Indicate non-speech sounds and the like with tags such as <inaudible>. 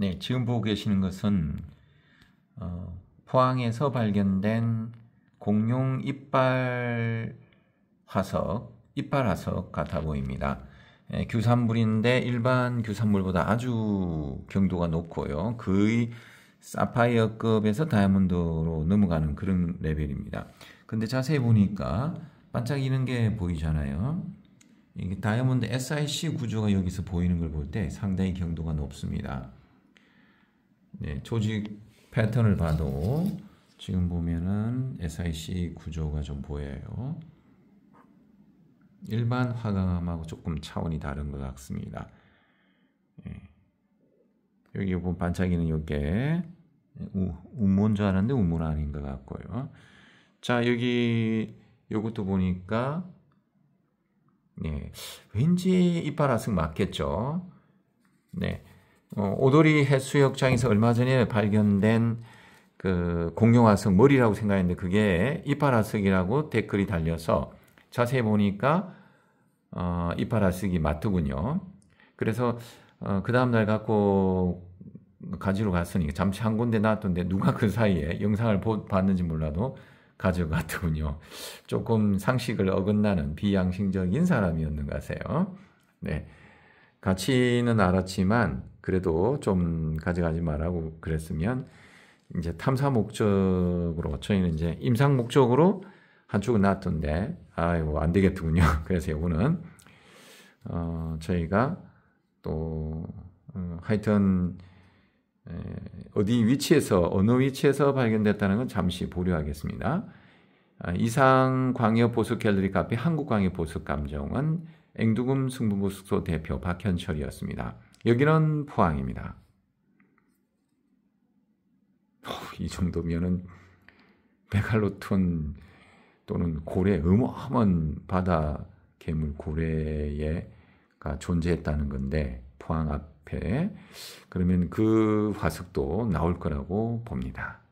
네, 지금 보고 계시는 것은 어, 포항에서 발견된 공룡 이빨 화석, 이빨 화석 같아 보입니다. 예, 규산물인데 일반 규산물보다 아주 경도가 높고요. 거의 사파이어급에서 다이아몬드로 넘어가는 그런 레벨입니다. 근데 자세히 보니까 반짝이는 게 보이잖아요. 이게 다이아몬드 SIC 구조가 여기서 보이는 걸 볼 때 상당히 경도가 높습니다. 네, 조직 패턴을 봐도 지금 보면은 SIC 구조가 좀 보여요. 일반 화강암하고 조금 차원이 다른 것 같습니다. 예. 여기 보면 반짝이는 이게 운문줄 알았는데 운문 아닌 것 같고요. 자 여기 요것도 보니까 예. 왠지 이파라승 맞겠죠. 네. 어, 오도리 해수욕장에서 얼마 전에 발견된 그 공룡화석 머리라고 생각했는데 그게 이파라석이라고 댓글이 달려서 자세히 보니까 어, 이파라석이 맞더군요. 그래서 어, 그 다음날 갖고 가지러 갔으니까 잠시 한 군데 놔뒀는데 누가 그 사이에 영상을 보, 봤는지 몰라도 가져갔더군요. 조금 상식을 어긋나는 비양심적인 사람이었는가 세요 네. 가치는 알았지만 그래도 좀 가져가지 말라고 그랬으면 이제 탐사 목적으로 저희는 이제 임상 목적으로 한 축은 놨던데 아이고 안되겠군요 <laughs> 그래서 요거는 어 저희가 또 어, 하여튼 에, 어디 위치에서 어느 위치에서 발견됐다는 건 잠시 보류하겠습니다. 아, 이상 광역 보석 갤러리 카페 한국 광역 보석 감정은 앵두금 승부모숙소 대표 박현철이었습니다. 여기는 포항입니다. 어, 이 정도면은 메갈로톤 또는 고래 어마어마한 바다 괴물 고래가 존재했다는 건데 포항 앞에 그러면 그 화석도 나올 거라고 봅니다.